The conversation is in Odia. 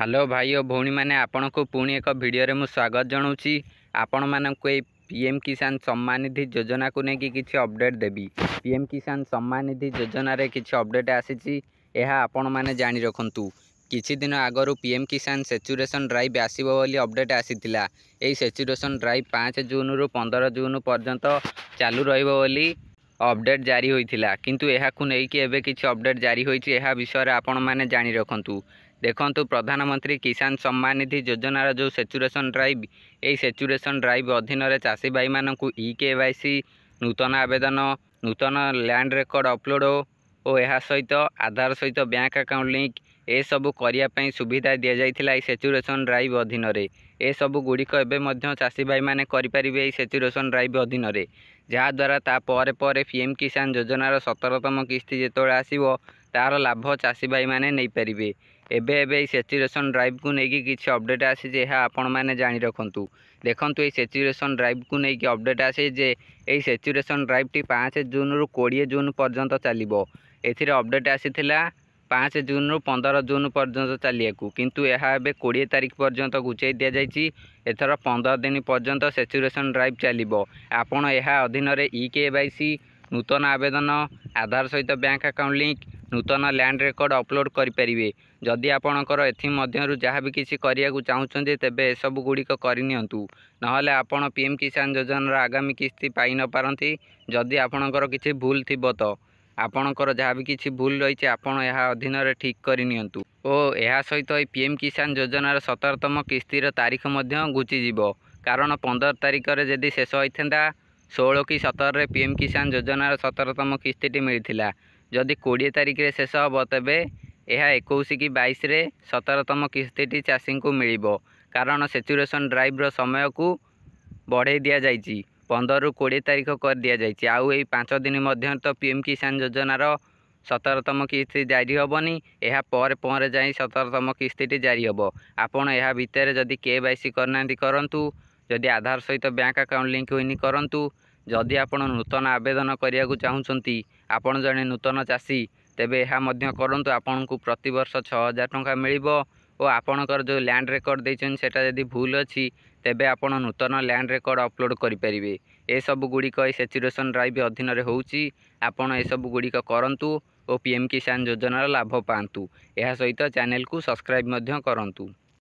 ହ୍ୟାଲୋ ଭାଇ ଓ ଭଉଣୀମାନେ ଆପଣଙ୍କୁ ପୁଣି ଏକ ଭିଡ଼ିଓରେ ମୁଁ ସ୍ୱାଗତ ଜଣାଉଛି ଆପଣମାନଙ୍କୁ ଏଇ ପିଏମ୍ କିଷାନ ସମ୍ମାନ ନିଧି ଯୋଜନାକୁ ନେଇକି କିଛି ଅପଡ଼େଟ୍ ଦେବି ପିଏମ୍ କିଷାନ ସମ୍ମାନ ନିଧି ଯୋଜନାରେ କିଛି ଅପଡ଼େଟ୍ ଆସିଛି ଏହା ଆପଣମାନେ ଜାଣି ରଖନ୍ତୁ କିଛିଦିନ ଆଗରୁ ପିଏମ୍ କିଷାନ ସେଚୁରେସନ୍ ଡ୍ରାଇଭ୍ ଆସିବ ବୋଲି ଅପଡ଼େଟ୍ ଆସିଥିଲା ଏହି ସେଚୁରେସନ୍ ଡ୍ରାଇଭ୍ ପାଞ୍ଚ ଜୁନରୁ ପନ୍ଦର ଜୁନ ପର୍ଯ୍ୟନ୍ତ ଚାଲୁ ରହିବ ବୋଲି ଅପଡ଼େଟ୍ ଜାରି ହୋଇଥିଲା କିନ୍ତୁ ଏହାକୁ ନେଇକି ଏବେ କିଛି ଅପଡ଼େଟ୍ ଜାରି ହୋଇଛି ଏହା ବିଷୟରେ ଆପଣମାନେ ଜାଣି ରଖନ୍ତୁ ଦେଖନ୍ତୁ ପ୍ରଧାନମନ୍ତ୍ରୀ କିଷାନ ସମ୍ମାନ ନିଧି ଯୋଜନାର ଯେଉଁ ସେଚୁରେସନ୍ ଡ୍ରାଇଭ୍ ଏହି ସେଚୁରେସନ୍ ଡ୍ରାଇଭ୍ ଅଧୀନରେ ଚାଷୀ ଭାଇମାନଙ୍କୁ ଇ କେ ୱାଇ ସି ନୂତନ ଆବେଦନ ନୂତନ ଲ୍ୟାଣ୍ଡ ରେକର୍ଡ଼ ଅପଲୋଡ଼ ଓ ଏହା ସହିତ ଆଧାର ସହିତ ବ୍ୟାଙ୍କ ଆକାଉଣ୍ଟ ଲିଙ୍କ୍ ଏସବୁ କରିବା ପାଇଁ ସୁବିଧା ଦିଆଯାଇଥିଲା ଏହି ସେଚୁରେସନ୍ ଡ୍ରାଇଭ୍ ଅଧୀନରେ ଏସବୁ ଗୁଡ଼ିକ ଏବେ ମଧ୍ୟ ଚାଷୀ ଭାଇମାନେ କରିପାରିବେ ଏହି ସେଚୁରେସନ୍ ଡ୍ରାଇଭ୍ ଅଧୀନରେ ଯାହାଦ୍ୱାରା ତା ପରେ ପରେ ପି ଏମ୍ କିଷାନ ଯୋଜନାର ସତରତମ କିସ୍ତି ଯେତେବେଳେ ଆସିବ ତାହାର ଲାଭ ଚାଷୀ ଭାଇମାନେ ନେଇପାରିବେ ଏବେ ଏବେ ଏହି ସେଚୁରେସନ୍ ଡ୍ରାଇଭ୍କୁ ନେଇକି କିଛି ଅପଡ଼େଟ୍ ଆସିଛି ଏହା ଆପଣମାନେ ଜାଣି ରଖନ୍ତୁ ଦେଖନ୍ତୁ ଏହି ସେଚୁରେସନ୍ ଡ୍ରାଇଭ୍କୁ ନେଇକି ଅପଡ଼େଟ୍ ଆସିଛି ଯେ ଏହି ସେଚୁରେସନ୍ ଡ୍ରାଇଭ୍ଟି ପାଞ୍ଚ ଜୁନ୍ରୁ କୋଡ଼ିଏ ଜୁନ୍ ପର୍ଯ୍ୟନ୍ତ ଚାଲିବ ଏଥିରେ ଅପଡ଼େଟ୍ ଆସିଥିଲା ପାଞ୍ଚ ଜୁନ୍ରୁ ପନ୍ଦର ଜୁନ୍ ପର୍ଯ୍ୟନ୍ତ ଚାଲିବାକୁ କିନ୍ତୁ ଏହା ଏବେ କୋଡ଼ିଏ ତାରିଖ ପର୍ଯ୍ୟନ୍ତ ଘୁଞ୍ଚେଇ ଦିଆଯାଇଛି ଏଥର ପନ୍ଦର ଦିନ ପର୍ଯ୍ୟନ୍ତ ସେଚୁରେସନ୍ ଡ୍ରାଇଭ୍ ଚାଲିବ ଆପଣ ଏହା ଅଧୀନରେ ଇ କେ ୱାଇ ସି ନୂତନ ଆବେଦନ ଆଧାର ସହିତ ବ୍ୟାଙ୍କ ଆକାଉଣ୍ଟ ଲିଙ୍କ ନୂତନ ଲ୍ୟାଣ୍ଡ ରେକର୍ଡ଼ ଅପଲୋଡ଼୍ କରିପାରିବେ ଯଦି ଆପଣଙ୍କର ଏଥିମଧ୍ୟରୁ ଯାହା ବି କିଛି କରିବାକୁ ଚାହୁଁଛନ୍ତି ତେବେ ଏସବୁ ଗୁଡ଼ିକ କରିନିଅନ୍ତୁ ନହେଲେ ଆପଣ ପି ଏମ୍ କିଷାନ ଯୋଜନାର ଆଗାମୀ କିସ୍ତି ପାଇନପାରନ୍ତି ଯଦି ଆପଣଙ୍କର କିଛି ଭୁଲ ଥିବ ତ ଆପଣଙ୍କର ଯାହା ବି କିଛି ଭୁଲ ରହିଛି ଆପଣ ଏହା ଅଧୀନରେ ଠିକ୍ କରି ନିଅନ୍ତୁ ଓ ଏହା ସହିତ ଏହି ପି ଏମ୍ କିଷାନ ଯୋଜନାର ସତରତମ କିସ୍ତିର ତାରିଖ ମଧ୍ୟ ଘୁଞ୍ଚିଯିବ କାରଣ ପନ୍ଦର ତାରିଖରେ ଯଦି ଶେଷ ହୋଇଥାନ୍ତା ଷୋହଳ କି ସତରରେ ପି ଏମ୍ କିଷାନ ଯୋଜନାର ସତରତମ କିସ୍ତିଟି ମିଳିଥିଲା ଯଦି କୋଡ଼ିଏ ତାରିଖରେ ଶେଷ ହେବ ତେବେ ଏହା ଏକୋଇଶ କି ବାଇଶରେ ସତରତମ କିସ୍ତିଟି ଚାଷୀଙ୍କୁ ମିଳିବ କାରଣ ସେଚୁରେସନ୍ ଡ୍ରାଇଭ୍ର ସମୟକୁ ବଢ଼େଇ ଦିଆଯାଇଛି ପନ୍ଦରରୁ କୋଡ଼ିଏ ତାରିଖ କରି ଦିଆଯାଇଛି ଆଉ ଏଇ ପାଞ୍ଚ ଦିନ ମଧ୍ୟରେ ତ ପି ଏମ୍ କିଷାନ ଯୋଜନାର ସତରତମ କିସ୍ତି ଜାରି ହେବନି ଏହା ପରେ ପରେ ଯାଇ ସତରତମ କିସ୍ତିଟି ଜାରି ହେବ ଆପଣ ଏହା ଭିତରେ ଯଦି କେ ୱାଇ ସି କରିନାହାନ୍ତି କରନ୍ତୁ ଯଦି ଆଧାର ସହିତ ବ୍ୟାଙ୍କ ଆକାଉଣ୍ଟ ଲିଙ୍କ ହୋଇନି କରନ୍ତୁ ଯଦି ଆପଣ ନୂତନ ଆବେଦନ କରିବାକୁ ଚାହୁଁଛନ୍ତି ଆପଣ ଜଣେ ନୂତନ ଚାଷୀ ତେବେ ଏହା ମଧ୍ୟ କରନ୍ତୁ ଆପଣଙ୍କୁ ପ୍ରତିବର୍ଷ ଛଅ ହଜାର ଟଙ୍କା ମିଳିବ ଓ ଆପଣଙ୍କର ଯେଉଁ ଲ୍ୟାଣ୍ଡ ରେକର୍ଡ଼ ଦେଇଛନ୍ତି ସେଇଟା ଯଦି ଭୁଲ ଅଛି ତେବେ ଆପଣ ନୂତନ ଲ୍ୟାଣ୍ଡ ରେକର୍ଡ଼ ଅପଲୋଡ଼ କରିପାରିବେ ଏସବୁ ଗୁଡ଼ିକ ଏଇ ସେଚୁରେସନ୍ ଡ୍ରାଇଭ୍ ଅଧୀନରେ ହେଉଛି ଆପଣ ଏସବୁ ଗୁଡ଼ିକ କରନ୍ତୁ ଓ ପି ଏମ୍ କିଷାନ ଯୋଜନାର ଲାଭ ପାଆନ୍ତୁ ଏହା ସହିତ ଚ୍ୟାନେଲ୍କୁ ସବସ୍କ୍ରାଇବ୍ ମଧ୍ୟ କରନ୍ତୁ